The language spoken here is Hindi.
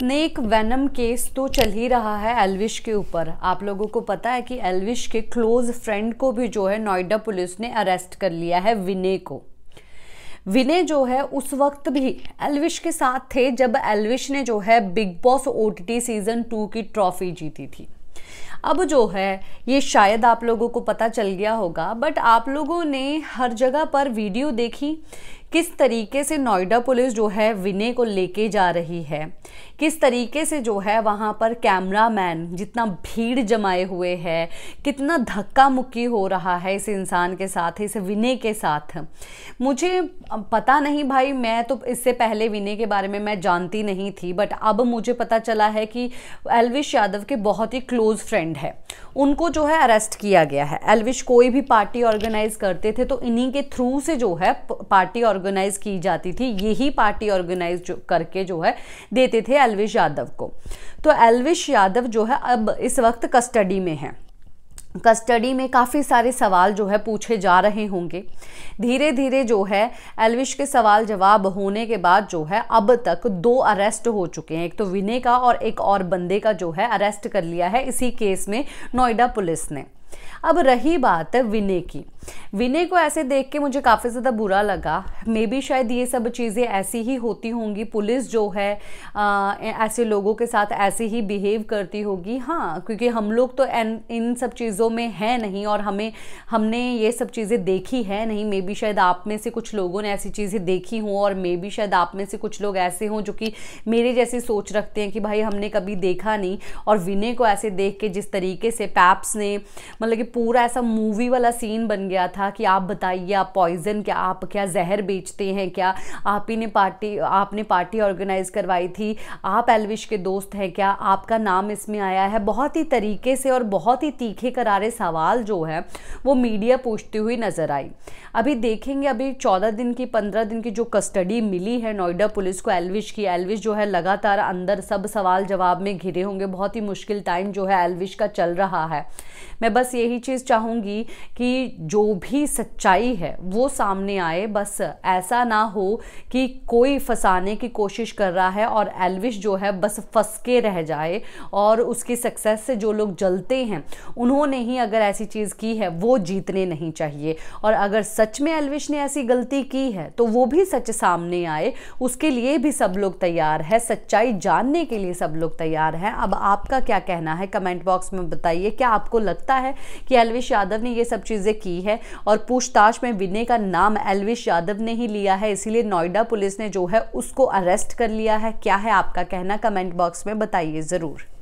स्नेक वेनम केस तो चल ही रहा है एलविश के ऊपर आप लोगों को पता है कि एलविश के क्लोज फ्रेंड को भी जो है नोएडा पुलिस ने अरेस्ट कर लिया है विनय को विनय जो है उस वक्त भी एलविश के साथ थे जब एलविश ने जो है Bigg Boss O season two की ट्रॉफी जीती थी अब जो है ये शायद आप लोगों को पता चल गया होगा बट आप लोगों ने हर जगह पर वीडियो देखी किस तरीके से नोएडा पुलिस जो है विनय को लेके जा रही है किस तरीके से जो है वहाँ पर कैमरा मैन जितना भीड़ जमाए हुए है कितना धक्का मुक्की हो रहा है इस इंसान के साथ इस विनय के साथ मुझे पता नहीं भाई मैं तो इससे पहले विनय के बारे में मैं जानती नहीं थी बट अब मुझे पता चला है कि एलविश यादव के बहुत ही क्लोज फ्रेंड है उनको जो है अरेस्ट किया गया है एलविश कोई भी पार्टी ऑर्गेनाइज करते थे तो इन्हीं के थ्रू से जो है पार्टी और ऑर्गेनाइज की जाती थी यही पार्टी ऑर्गेनाइज करके जो है देते थे एलविश यादव को तो एलविश यादव जो है अब इस वक्त कस्टडी में है कस्टडी में काफ़ी सारे सवाल जो है पूछे जा रहे होंगे धीरे धीरे जो है एलविश के सवाल जवाब होने के बाद जो है अब तक दो अरेस्ट हो चुके हैं एक तो विनय का और एक और बंदे का जो है अरेस्ट कर लिया है इसी केस में नोएडा पुलिस ने अब रही बात विनय की विनय को ऐसे देख के मुझे काफ़ी ज़्यादा बुरा लगा मे बी शायद ये सब चीज़ें ऐसी ही होती होंगी पुलिस जो है आ, ऐसे लोगों के साथ ऐसे ही बिहेव करती होगी हाँ क्योंकि हम लोग तो एन, इन सब चीज़ों में हैं नहीं और हमें हमने ये सब चीज़ें देखी है नहीं मे बी शायद आप में से कुछ लोगों ने ऐसी चीज़ें देखी हों और मे बी शायद आप में से कुछ लोग ऐसे हों जो कि मेरे जैसी सोच रखते हैं कि भाई हमने कभी देखा नहीं और विनय को ऐसे देख के जिस तरीके से पैप्स ने मतलब कि पूरा ऐसा मूवी वाला सीन बन गया था कि आप बताइए आप पॉइजन क्या आप क्या जहर बेचते हैं क्या आप ही ने पार्टी आपने पार्टी ऑर्गेनाइज करवाई थी आप एलविश के दोस्त हैं क्या आपका नाम इसमें आया है बहुत ही तरीके से और बहुत ही तीखे करारे सवाल जो है वो मीडिया पूछती हुई नज़र आई अभी देखेंगे अभी चौदह दिन की पंद्रह दिन की जो कस्टडी मिली है नोएडा पुलिस को एलविश की एलविश जो है लगातार अंदर सब सवाल जवाब में घिरे होंगे बहुत ही मुश्किल टाइम जो है एलविश का चल रहा है मैं बस यही चीज़ चाहूँगी कि जो भी सच्चाई है वो सामने आए बस ऐसा ना हो कि कोई फंसाने की कोशिश कर रहा है और एलविश जो है बस फंस के रह जाए और उसकी सक्सेस से जो लोग जलते हैं उन्होंने ही अगर ऐसी चीज़ की है वो जीतने नहीं चाहिए और अगर सच में एलविश ने ऐसी गलती की है तो वो भी सच सामने आए उसके लिए भी सब लोग तैयार है सच्चाई जानने के लिए सब लोग तैयार हैं अब आपका क्या कहना है कमेंट बॉक्स में बताइए क्या आपको लगता है कि एलविश यादव ने ये सब चीज़ें की है और पूछताछ में विनय का नाम एलविश यादव ने ही लिया है इसीलिए नोएडा पुलिस ने जो है उसको अरेस्ट कर लिया है क्या है आपका कहना कमेंट बॉक्स में बताइए ज़रूर